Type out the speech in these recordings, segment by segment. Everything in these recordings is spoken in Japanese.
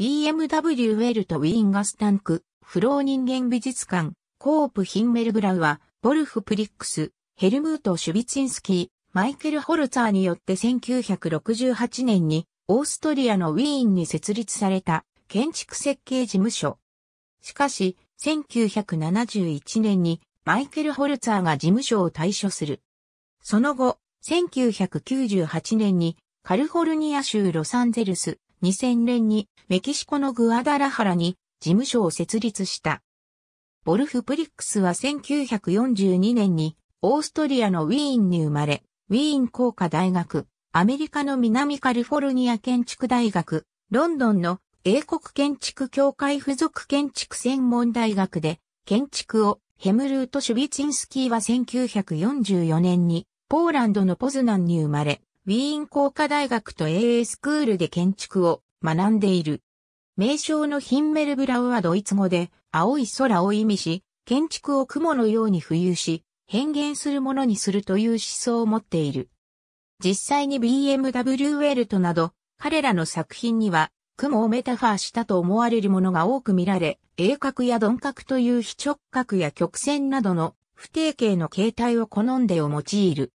BMW ウェルトウィーンガスタンク、フロー人間美術館、コープヒンメルブラウは、ボルフ・プリックス、ヘルムート・シュビチンスキー、マイケル・ホルツァーによって1968年にオーストリアのウィーンに設立された建築設計事務所。しかし、1971年にマイケル・ホルツァーが事務所を退所する。その後、1998年にカルフォルニア州ロサンゼルス2000年にメキシコのグアダラハラに事務所を設立した。ボルフ・プリックスは1942年にオーストリアのウィーンに生まれ、ウィーン工科大学、アメリカの南カリフォルニア建築大学、ロンドンの英国建築協会附属建築専門大学で建築をヘムルート・シュビツィンスキーは1944年にポーランドのポズナンに生まれ、ウィーン工科大学と AA スクールで建築を学んでいる。名称のヒンメルブラウはドイツ語で青い空を意味し、建築を雲のように浮遊し、変幻するものにするという思想を持っている。実際に BMW ウェルトなど、彼らの作品には、雲をメタファーしたと思われるものが多く見られ、鋭角や鈍角という非直角や曲線などの不定形の形態を好んでを用いる。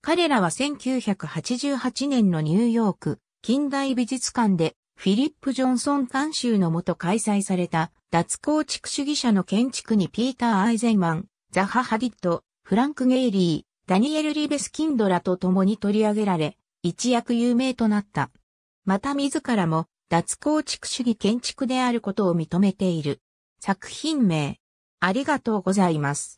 彼らは1988年のニューヨーク近代美術館でフィリップ・ジョンソン監修のもと開催された脱構築主義者の建築にピーター・アイゼンマン、ザハ・ハディット、フランク・ゲイリー、ダニエル・リベス・キンドラと共に取り上げられ、一躍有名となった。また自らも脱構築主義建築であることを認めている。作品名、ありがとうございます。